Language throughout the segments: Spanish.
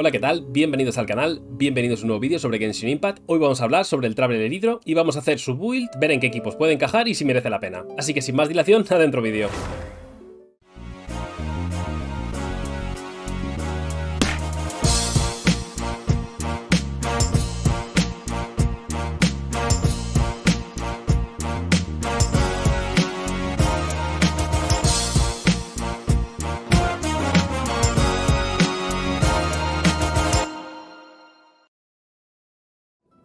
Hola, ¿qué tal? Bienvenidos al canal, bienvenidos a un nuevo vídeo sobre Genshin Impact. Hoy vamos a hablar sobre el Traveler Hidro y vamos a hacer su build, ver en qué equipos puede encajar y si merece la pena. Así que sin más dilación, adentro vídeo.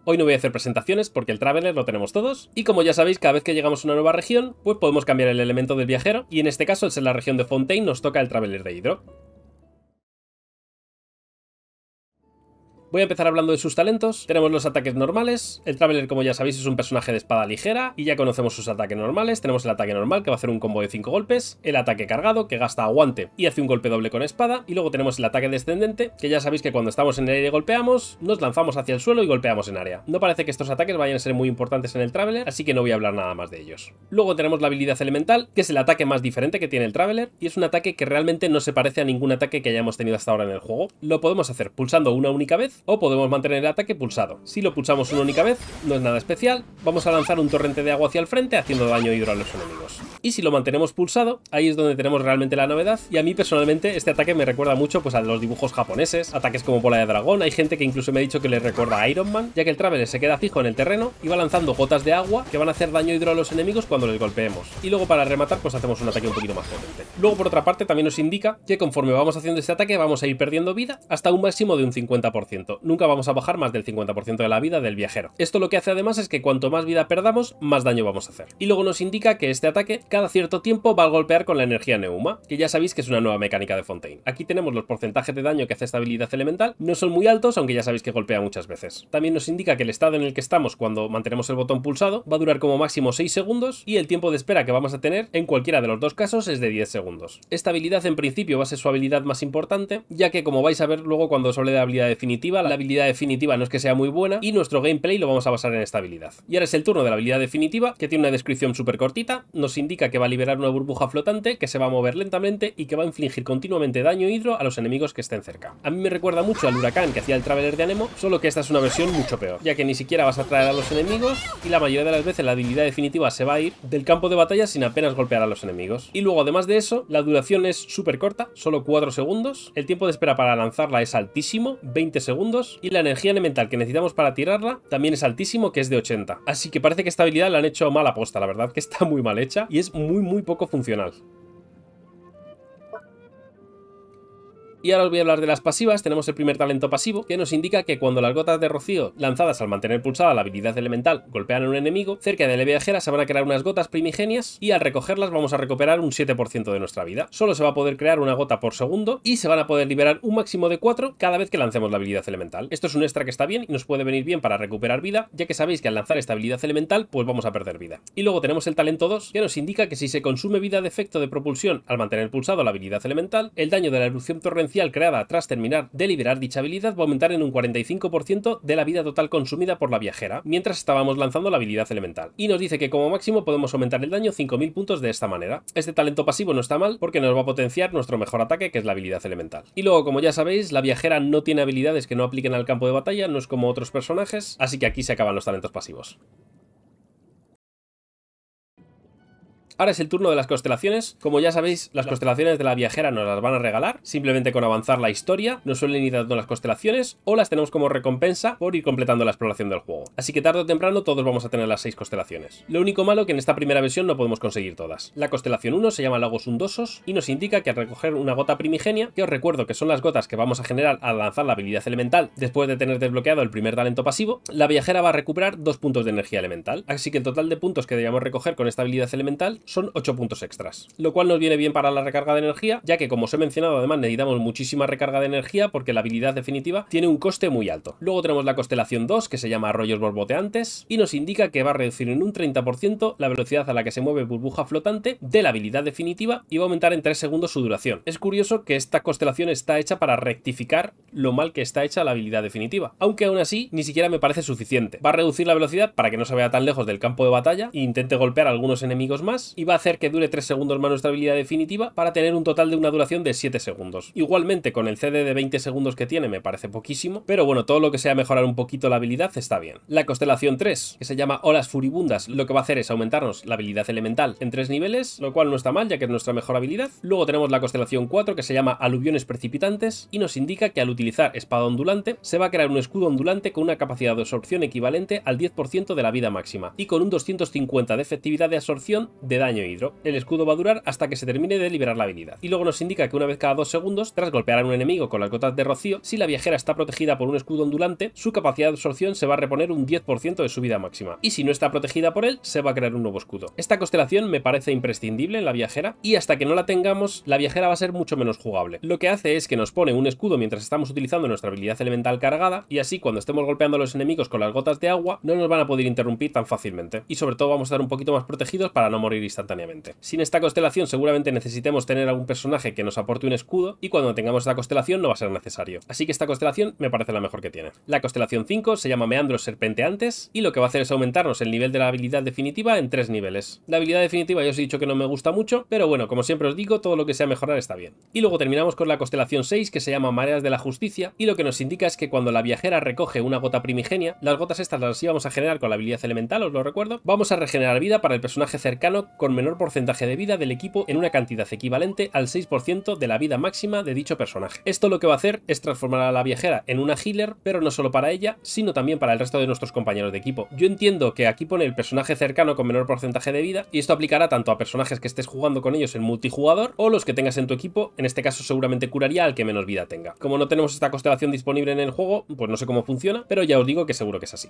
Hoy no voy a hacer presentaciones porque el Traveler lo tenemos todos. Y como ya sabéis, cada vez que llegamos a una nueva región, pues podemos cambiar el elemento del viajero. Y en este caso, es en la región de Fontaine, nos toca el Traveler de Hidro. Voy a empezar hablando de sus talentos. Tenemos los ataques normales. El Traveler, como ya sabéis, es un personaje de espada ligera y ya conocemos sus ataques normales. Tenemos el ataque normal, que va a hacer un combo de 5 golpes. El ataque cargado, que gasta aguante y hace un golpe doble con espada. Y luego tenemos el ataque descendente, que ya sabéis que cuando estamos en el aire golpeamos, nos lanzamos hacia el suelo y golpeamos en área. No parece que estos ataques vayan a ser muy importantes en el Traveler, así que no voy a hablar nada más de ellos. Luego tenemos la habilidad elemental, que es el ataque más diferente que tiene el Traveler, y es un ataque que realmente no se parece a ningún ataque que hayamos tenido hasta ahora en el juego. Lo podemos hacer pulsando una única vez o podemos mantener el ataque pulsado. Si lo pulsamos una única vez, no es nada especial. Vamos a lanzar un torrente de agua hacia el frente haciendo daño hidro a los enemigos. Y si lo mantenemos pulsado, ahí es donde tenemos realmente la novedad. Y a mí personalmente este ataque me recuerda mucho pues, a los dibujos japoneses, ataques como bola de dragón. Hay gente que incluso me ha dicho que le recuerda a Iron Man, ya que el Traveler se queda fijo en el terreno y va lanzando gotas de agua que van a hacer daño hidro a los enemigos cuando les golpeemos. Y luego para rematar pues hacemos un ataque un poquito más fuerte. Luego por otra parte también nos indica que conforme vamos haciendo este ataque vamos a ir perdiendo vida hasta un máximo de un 50%. Nunca vamos a bajar más del 50% de la vida del viajero. Esto lo que hace además es que cuanto más vida perdamos, más daño vamos a hacer. Y luego nos indica que este ataque cada cierto tiempo va a golpear con la energía neuma, que ya sabéis que es una nueva mecánica de Fontaine. Aquí tenemos los porcentajes de daño que hace esta habilidad elemental, no son muy altos, aunque ya sabéis que golpea muchas veces. También nos indica que el estado en el que estamos cuando mantenemos el botón pulsado va a durar como máximo 6 segundos y el tiempo de espera que vamos a tener en cualquiera de los dos casos es de 10 segundos. Esta habilidad en principio va a ser su habilidad más importante, ya que como vais a ver luego cuando os hable de habilidad definitiva, la habilidad definitiva no es que sea muy buena y nuestro gameplay lo vamos a basar en esta habilidad. Y ahora es el turno de la habilidad definitiva, que tiene una descripción súper cortita, nos indica que va a liberar una burbuja flotante, que se va a mover lentamente y que va a infligir continuamente daño hidro a los enemigos que estén cerca. A mí me recuerda mucho al huracán que hacía el Traveler de Anemo, solo que esta es una versión mucho peor, ya que ni siquiera vas a atraer a los enemigos y la mayoría de las veces la habilidad definitiva se va a ir del campo de batalla sin apenas golpear a los enemigos. Y luego, además de eso, la duración es súper corta, solo 4 segundos, el tiempo de espera para lanzarla es altísimo, 20 segundos, y la energía elemental que necesitamos para tirarla también es altísimo, que es de 80. Así que parece que esta habilidad la han hecho mal aposta, la verdad que está muy mal hecha y es muy muy poco funcional. Y ahora os voy a hablar de las pasivas. Tenemos el primer talento pasivo, que nos indica que cuando las gotas de rocío lanzadas al mantener pulsada la habilidad elemental golpean a un enemigo, cerca de la viajera se van a crear unas gotas primigenias y al recogerlas vamos a recuperar un 7% de nuestra vida. Solo se va a poder crear una gota por segundo y se van a poder liberar un máximo de 4 cada vez que lancemos la habilidad elemental. Esto es un extra que está bien y nos puede venir bien para recuperar vida, ya que sabéis que al lanzar esta habilidad elemental pues vamos a perder vida. Y luego tenemos el talento 2, que nos indica que si se consume vida de efecto de propulsión al mantener pulsado la habilidad elemental, el daño de la erupción torrencial creada tras terminar de liberar dicha habilidad va a aumentar en un 45% de la vida total consumida por la viajera, mientras estábamos lanzando la habilidad elemental. Y nos dice que como máximo podemos aumentar el daño 5000 puntos de esta manera. Este talento pasivo no está mal porque nos va a potenciar nuestro mejor ataque, que es la habilidad elemental. Y luego, como ya sabéis, la viajera no tiene habilidades que no apliquen al campo de batalla, no es como otros personajes, así que aquí se acaban los talentos pasivos. Ahora es el turno de las constelaciones. Como ya sabéis, las constelaciones de la viajera nos las van a regalar. Simplemente con avanzar la historia, nos suelen ir dando las constelaciones o las tenemos como recompensa por ir completando la exploración del juego. Así que tarde o temprano todos vamos a tener las 6 constelaciones. Lo único malo que en esta primera versión no podemos conseguir todas. La constelación 1 se llama Lagos Undosos y nos indica que al recoger una gota primigenia, que os recuerdo que son las gotas que vamos a generar al lanzar la habilidad elemental después de tener desbloqueado el primer talento pasivo, la viajera va a recuperar 2 puntos de energía elemental. Así que el total de puntos que debemos recoger con esta habilidad elemental son 8 puntos extras, lo cual nos viene bien para la recarga de energía, ya que como os he mencionado además necesitamos muchísima recarga de energía porque la habilidad definitiva tiene un coste muy alto. Luego tenemos la constelación 2 que se llama Arroyos Borboteantes y nos indica que va a reducir en un 30% la velocidad a la que se mueve Burbuja Flotante de la habilidad definitiva y va a aumentar en 3 segundos su duración. Es curioso que esta constelación está hecha para rectificar lo mal que está hecha la habilidad definitiva, aunque aún así ni siquiera me parece suficiente. Va a reducir la velocidad para que no se vea tan lejos del campo de batalla e intente golpear a algunos enemigos más y va a hacer que dure 3 segundos más nuestra habilidad definitiva para tener un total de una duración de 7 segundos. Igualmente con el CD de 20 segundos que tiene me parece poquísimo, pero bueno, todo lo que sea mejorar un poquito la habilidad está bien. La constelación 3, que se llama Olas Furibundas, lo que va a hacer es aumentarnos la habilidad elemental en 3 niveles, lo cual no está mal ya que es nuestra mejor habilidad. Luego tenemos la constelación 4 que se llama Aluviones Precipitantes y nos indica que al utilizar espada ondulante se va a crear un escudo ondulante con una capacidad de absorción equivalente al 10% de la vida máxima y con un 250 de efectividad de absorción de daño hidro. El escudo va a durar hasta que se termine de liberar la habilidad. Y luego nos indica que una vez cada dos segundos, tras golpear a un enemigo con las gotas de rocío, si la viajera está protegida por un escudo ondulante, su capacidad de absorción se va a reponer un 10% de su vida máxima. Y si no está protegida por él, se va a crear un nuevo escudo. Esta constelación me parece imprescindible en la viajera y hasta que no la tengamos, la viajera va a ser mucho menos jugable. Lo que hace es que nos pone un escudo mientras estamos utilizando nuestra habilidad elemental cargada y así cuando estemos golpeando a los enemigos con las gotas de agua, no nos van a poder interrumpir tan fácilmente. Y sobre todo vamos a estar un poquito más protegidos para no morir instantáneamente. Sin esta constelación seguramente necesitemos tener algún personaje que nos aporte un escudo y cuando tengamos la constelación no va a ser necesario. Así que esta constelación me parece la mejor que tiene. La constelación 5 se llama Meandro Serpenteantes y lo que va a hacer es aumentarnos el nivel de la habilidad definitiva en tres niveles. La habilidad definitiva ya os he dicho que no me gusta mucho, pero bueno, como siempre os digo, todo lo que sea mejorar está bien. Y luego terminamos con la constelación 6 que se llama Mareas de la Justicia y lo que nos indica es que cuando la viajera recoge una gota primigenia, las gotas estas las íbamos a generar con la habilidad elemental, os lo recuerdo, vamos a regenerar vida para el personaje cercano con con menor porcentaje de vida del equipo en una cantidad equivalente al 6% de la vida máxima de dicho personaje. Esto lo que va a hacer es transformar a la viajera en una healer, pero no solo para ella, sino también para el resto de nuestros compañeros de equipo. Yo entiendo que aquí pone el personaje cercano con menor porcentaje de vida, y esto aplicará tanto a personajes que estés jugando con ellos en multijugador o los que tengas en tu equipo, en este caso seguramente curaría al que menos vida tenga. Como no tenemos esta constelación disponible en el juego, pues no sé cómo funciona, pero ya os digo que seguro que es así.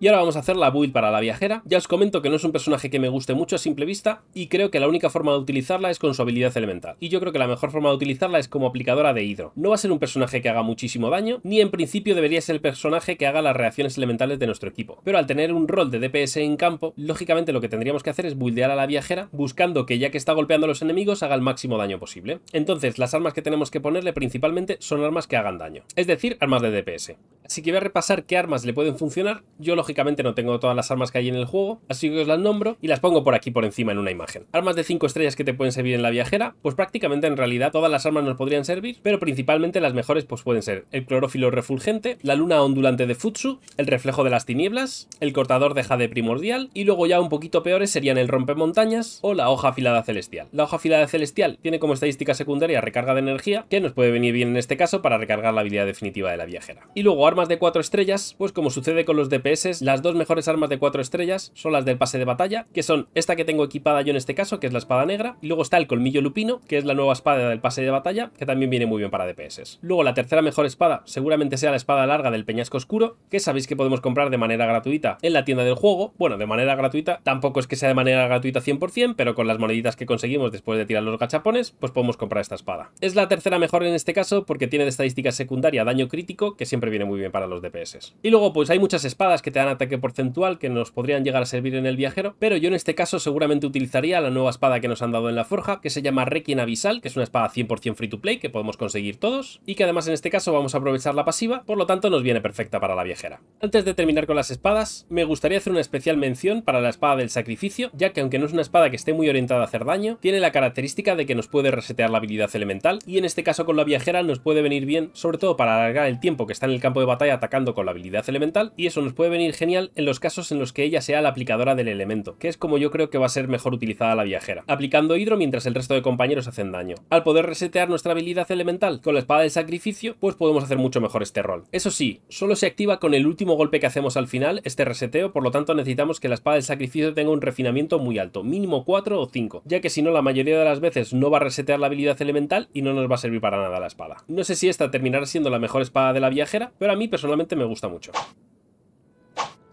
Y ahora vamos a hacer la build para la viajera. Ya os comento que no es un personaje que me guste mucho a simple vista y creo que la única forma de utilizarla es con su habilidad elemental. Y yo creo que la mejor forma de utilizarla es como aplicadora de hidro. No va a ser un personaje que haga muchísimo daño, ni en principio debería ser el personaje que haga las reacciones elementales de nuestro equipo. Pero al tener un rol de DPS en campo, lógicamente lo que tendríamos que hacer es buildear a la viajera buscando que ya que está golpeando a los enemigos haga el máximo daño posible. Entonces las armas que tenemos que ponerle principalmente son armas que hagan daño. Es decir, armas de DPS. Así que voy a repasar qué armas le pueden funcionar. Yo lo Lógicamente no tengo todas las armas que hay en el juego, así que os las nombro y las pongo por aquí por encima en una imagen. Armas de 5 estrellas que te pueden servir en la viajera, pues prácticamente en realidad todas las armas nos podrían servir, pero principalmente las mejores pues pueden ser el clorófilo refulgente, la luna ondulante de Futsu, el reflejo de las tinieblas, el cortador de jade primordial y luego ya un poquito peores serían el montañas o la hoja afilada celestial. La hoja afilada celestial tiene como estadística secundaria recarga de energía, que nos puede venir bien en este caso para recargar la habilidad definitiva de la viajera. Y luego armas de 4 estrellas, pues como sucede con los DPS las dos mejores armas de cuatro estrellas son las del pase de batalla, que son esta que tengo equipada yo en este caso, que es la espada negra, y luego está el colmillo lupino, que es la nueva espada del pase de batalla, que también viene muy bien para DPS. Luego, la tercera mejor espada seguramente sea la espada larga del peñasco oscuro, que sabéis que podemos comprar de manera gratuita en la tienda del juego. Bueno, de manera gratuita, tampoco es que sea de manera gratuita 100%, pero con las moneditas que conseguimos después de tirar los gachapones, pues podemos comprar esta espada. Es la tercera mejor en este caso porque tiene de estadística secundaria daño crítico, que siempre viene muy bien para los DPS. Y luego, pues hay muchas espadas que te dan ataque porcentual que nos podrían llegar a servir en el viajero, pero yo en este caso seguramente utilizaría la nueva espada que nos han dado en la forja, que se llama Requiem abisal que es una espada 100% free to play que podemos conseguir todos, y que además en este caso vamos a aprovechar la pasiva, por lo tanto nos viene perfecta para la viajera. Antes de terminar con las espadas, me gustaría hacer una especial mención para la espada del sacrificio, ya que aunque no es una espada que esté muy orientada a hacer daño, tiene la característica de que nos puede resetear la habilidad elemental, y en este caso con la viajera nos puede venir bien, sobre todo para alargar el tiempo que está en el campo de batalla atacando con la habilidad elemental, y eso nos puede venir genial en los casos en los que ella sea la aplicadora del elemento, que es como yo creo que va a ser mejor utilizada la viajera, aplicando hidro mientras el resto de compañeros hacen daño. Al poder resetear nuestra habilidad elemental con la espada del sacrificio, pues podemos hacer mucho mejor este rol. Eso sí, solo se activa con el último golpe que hacemos al final, este reseteo, por lo tanto necesitamos que la espada del sacrificio tenga un refinamiento muy alto, mínimo 4 o 5, ya que si no la mayoría de las veces no va a resetear la habilidad elemental y no nos va a servir para nada la espada. No sé si esta terminará siendo la mejor espada de la viajera, pero a mí personalmente me gusta mucho.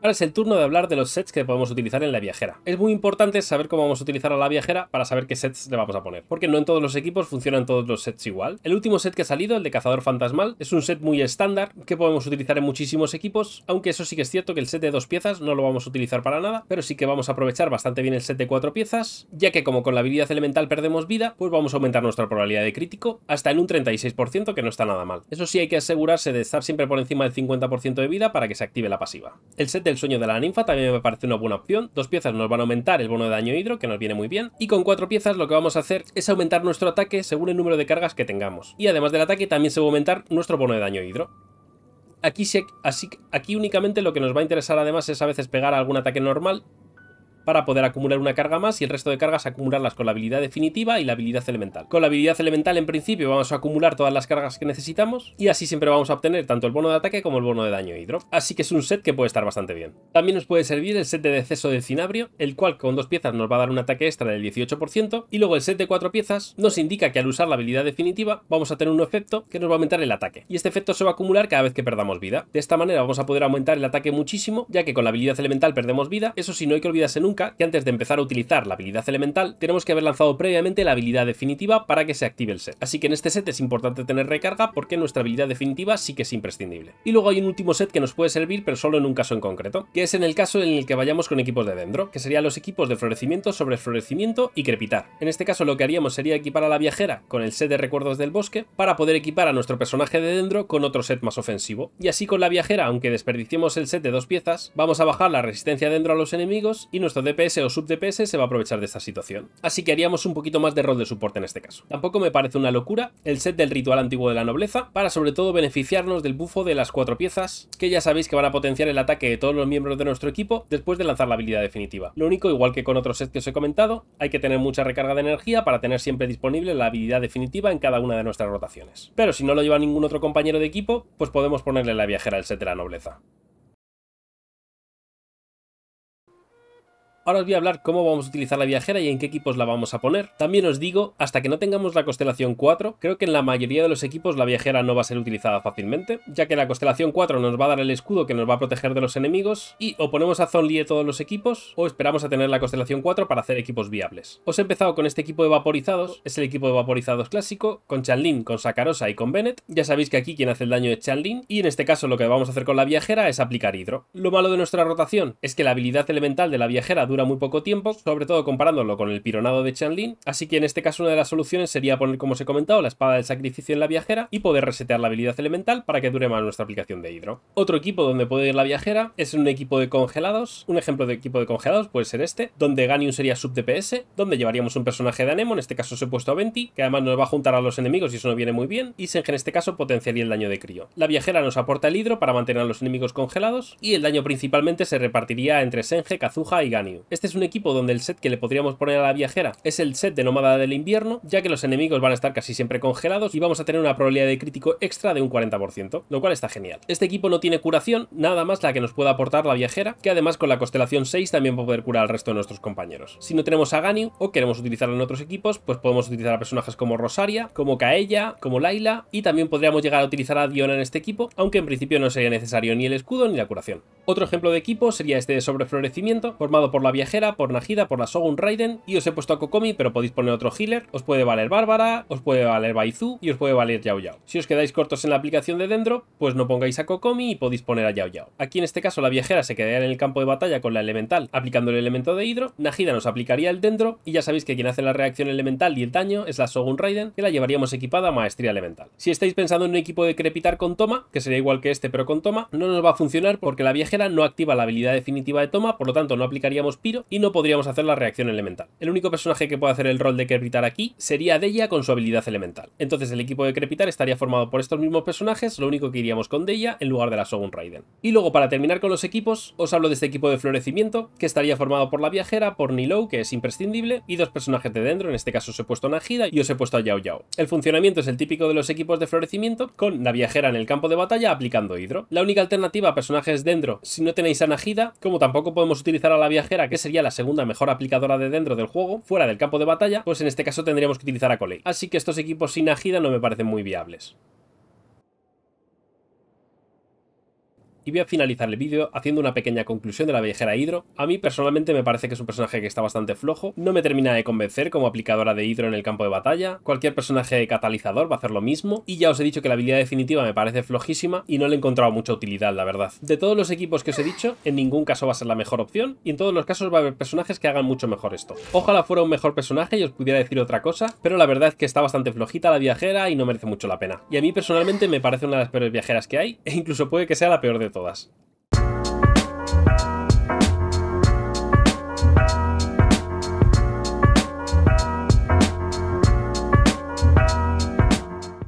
Ahora es el turno de hablar de los sets que podemos utilizar en la viajera. Es muy importante saber cómo vamos a utilizar a la viajera para saber qué sets le vamos a poner, porque no en todos los equipos funcionan todos los sets igual. El último set que ha salido, el de cazador fantasmal, es un set muy estándar que podemos utilizar en muchísimos equipos, aunque eso sí que es cierto que el set de dos piezas no lo vamos a utilizar para nada, pero sí que vamos a aprovechar bastante bien el set de cuatro piezas, ya que como con la habilidad elemental perdemos vida, pues vamos a aumentar nuestra probabilidad de crítico hasta en un 36%, que no está nada mal. Eso sí hay que asegurarse de estar siempre por encima del 50% de vida para que se active la pasiva. El set del sueño de la ninfa también me parece una buena opción. Dos piezas nos van a aumentar el bono de daño hidro, que nos viene muy bien. Y con cuatro piezas lo que vamos a hacer es aumentar nuestro ataque según el número de cargas que tengamos. Y además del ataque también se va a aumentar nuestro bono de daño hidro. Aquí, aquí únicamente lo que nos va a interesar además es a veces pegar algún ataque normal para poder acumular una carga más y el resto de cargas acumularlas con la habilidad definitiva y la habilidad elemental. Con la habilidad elemental en principio vamos a acumular todas las cargas que necesitamos y así siempre vamos a obtener tanto el bono de ataque como el bono de daño hidro. Así que es un set que puede estar bastante bien. También nos puede servir el set de deceso del cinabrio, el cual con dos piezas nos va a dar un ataque extra del 18% y luego el set de cuatro piezas nos indica que al usar la habilidad definitiva vamos a tener un efecto que nos va a aumentar el ataque y este efecto se va a acumular cada vez que perdamos vida. De esta manera vamos a poder aumentar el ataque muchísimo ya que con la habilidad elemental perdemos vida, eso si no hay que olvidarse nunca que antes de empezar a utilizar la habilidad elemental tenemos que haber lanzado previamente la habilidad definitiva para que se active el set. Así que en este set es importante tener recarga porque nuestra habilidad definitiva sí que es imprescindible. Y luego hay un último set que nos puede servir pero solo en un caso en concreto, que es en el caso en el que vayamos con equipos de dendro, que serían los equipos de florecimiento sobre florecimiento y crepitar. En este caso lo que haríamos sería equipar a la viajera con el set de recuerdos del bosque para poder equipar a nuestro personaje de dendro con otro set más ofensivo. Y así con la viajera, aunque desperdiciemos el set de dos piezas, vamos a bajar la resistencia dendro a los enemigos y nuestro DPS o sub DPS se va a aprovechar de esta situación. Así que haríamos un poquito más de rol de soporte en este caso. Tampoco me parece una locura el set del ritual antiguo de la nobleza, para sobre todo beneficiarnos del bufo de las cuatro piezas, que ya sabéis que van a potenciar el ataque de todos los miembros de nuestro equipo después de lanzar la habilidad definitiva. Lo único, igual que con otros sets que os he comentado, hay que tener mucha recarga de energía para tener siempre disponible la habilidad definitiva en cada una de nuestras rotaciones. Pero si no lo lleva ningún otro compañero de equipo, pues podemos ponerle la viajera al set de la nobleza. Ahora os voy a hablar cómo vamos a utilizar la viajera y en qué equipos la vamos a poner. También os digo, hasta que no tengamos la constelación 4, creo que en la mayoría de los equipos la viajera no va a ser utilizada fácilmente, ya que la constelación 4 nos va a dar el escudo que nos va a proteger de los enemigos, y o ponemos a Zonli de todos los equipos, o esperamos a tener la constelación 4 para hacer equipos viables. Os he empezado con este equipo de vaporizados, es el equipo de vaporizados clásico, con Chanlin, con Sakarosa y con Bennett. Ya sabéis que aquí quien hace el daño es Chanlin, y en este caso lo que vamos a hacer con la viajera es aplicar hidro. Lo malo de nuestra rotación es que la habilidad elemental de la viajera dura dura muy poco tiempo, sobre todo comparándolo con el pironado de Chanlin, así que en este caso una de las soluciones sería poner, como os he comentado, la espada del sacrificio en la viajera y poder resetear la habilidad elemental para que dure más nuestra aplicación de hidro. Otro equipo donde puede ir la viajera es un equipo de congelados, un ejemplo de equipo de congelados puede ser este, donde Ganyu sería sub DPS, donde llevaríamos un personaje de Anemo, en este caso se ha puesto a Venti, que además nos va a juntar a los enemigos y eso no viene muy bien, y Senge en este caso potenciaría el daño de Crío. La viajera nos aporta el hidro para mantener a los enemigos congelados y el daño principalmente se repartiría entre Senge, Kazuha y Ganyu. Este es un equipo donde el set que le podríamos poner a la viajera es el set de nómada del invierno, ya que los enemigos van a estar casi siempre congelados y vamos a tener una probabilidad de crítico extra de un 40%, lo cual está genial. Este equipo no tiene curación, nada más la que nos pueda aportar la viajera, que además con la constelación 6 también va a poder curar al resto de nuestros compañeros. Si no tenemos a Ganyu o queremos utilizarla en otros equipos, pues podemos utilizar a personajes como Rosaria, como Kaella, como Laila y también podríamos llegar a utilizar a Diona en este equipo, aunque en principio no sería necesario ni el escudo ni la curación. Otro ejemplo de equipo sería este de sobreflorecimiento, formado por la viajera, por Najida, por la Sogun Raiden y os he puesto a Kokomi, pero podéis poner otro healer. Os puede valer Bárbara, os puede valer Baizu y os puede valer Yao Yao. Si os quedáis cortos en la aplicación de Dendro, pues no pongáis a Kokomi y podéis poner a Yao Yao. Aquí en este caso la viajera se quedaría en el campo de batalla con la elemental aplicando el elemento de hidro, Najida nos aplicaría el Dendro y ya sabéis que quien hace la reacción elemental y el daño es la Sogun Raiden, que la llevaríamos equipada a Maestría Elemental. Si estáis pensando en un equipo de Crepitar con Toma, que sería igual que este pero con Toma, no nos va a funcionar porque la viajera no activa la habilidad definitiva de Toma, por lo tanto no aplicaríamos y no podríamos hacer la reacción elemental. El único personaje que puede hacer el rol de crepitar aquí sería Deya con su habilidad elemental. Entonces el equipo de crepitar estaría formado por estos mismos personajes, lo único que iríamos con Deya en lugar de la Shogun Raiden. Y luego para terminar con los equipos, os hablo de este equipo de florecimiento, que estaría formado por la viajera, por Nilou, que es imprescindible, y dos personajes de dentro, en este caso os he puesto a Najida y os he puesto a Yao Yao. El funcionamiento es el típico de los equipos de florecimiento, con la viajera en el campo de batalla aplicando hidro. La única alternativa a personajes dentro, si no tenéis a Najida, como tampoco podemos utilizar a la viajera que sería la segunda mejor aplicadora de dentro del juego, fuera del campo de batalla, pues en este caso tendríamos que utilizar a Coley. Así que estos equipos sin Agida no me parecen muy viables. Y voy a finalizar el vídeo haciendo una pequeña conclusión de la viajera Hidro. A mí personalmente me parece que es un personaje que está bastante flojo, no me termina de convencer como aplicadora de Hidro en el campo de batalla, cualquier personaje catalizador va a hacer lo mismo, y ya os he dicho que la habilidad definitiva me parece flojísima y no le he encontrado mucha utilidad, la verdad. De todos los equipos que os he dicho, en ningún caso va a ser la mejor opción, y en todos los casos va a haber personajes que hagan mucho mejor esto. Ojalá fuera un mejor personaje y os pudiera decir otra cosa, pero la verdad es que está bastante flojita la viajera y no merece mucho la pena. Y a mí personalmente me parece una de las peores viajeras que hay, e incluso puede que sea la peor de todas.